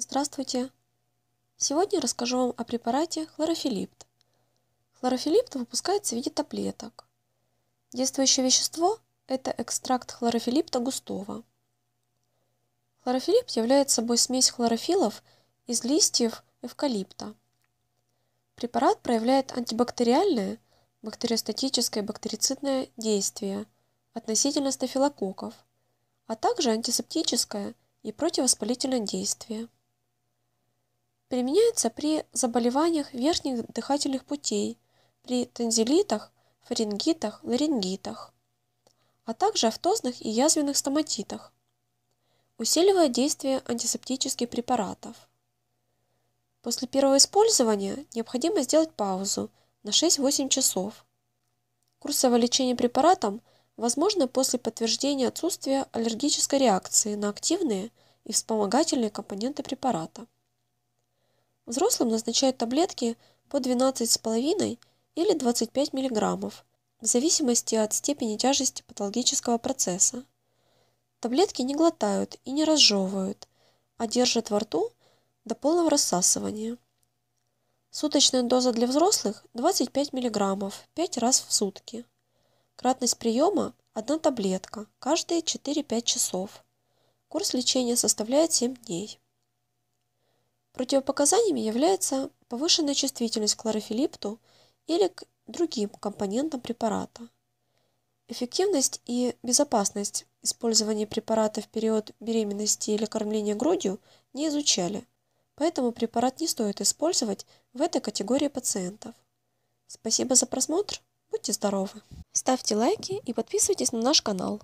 Здравствуйте! Сегодня расскажу вам о препарате хлорофилипт. Хлорофилипт выпускается в виде таблеток. Действующее вещество – это экстракт хлорофилипта густого. Хлорофилипт является собой смесь хлорофилов из листьев эвкалипта. Препарат проявляет антибактериальное, бактериостатическое и бактерицидное действие относительно стафилококков, а также антисептическое и противовоспалительное действие. Применяется при заболеваниях верхних дыхательных путей, при танзелитах, фарингитах, ларингитах, а также автозных и язвенных стоматитах. Усиливает действие антисептических препаратов. После первого использования необходимо сделать паузу на 6-8 часов. Курсовое лечение препаратом возможно после подтверждения отсутствия аллергической реакции на активные и вспомогательные компоненты препарата. Взрослым назначают таблетки по 12,5 или 25 мг в зависимости от степени тяжести патологического процесса. Таблетки не глотают и не разжевывают, а держат во рту до полного рассасывания. Суточная доза для взрослых 25 мг 5 раз в сутки. Кратность приема – одна таблетка, каждые 4-5 часов. Курс лечения составляет 7 дней. Противопоказаниями является повышенная чувствительность к хлорофилипту или к другим компонентам препарата. Эффективность и безопасность использования препарата в период беременности или кормления грудью не изучали, поэтому препарат не стоит использовать в этой категории пациентов. Спасибо за просмотр, будьте здоровы! Ставьте лайки и подписывайтесь на наш канал.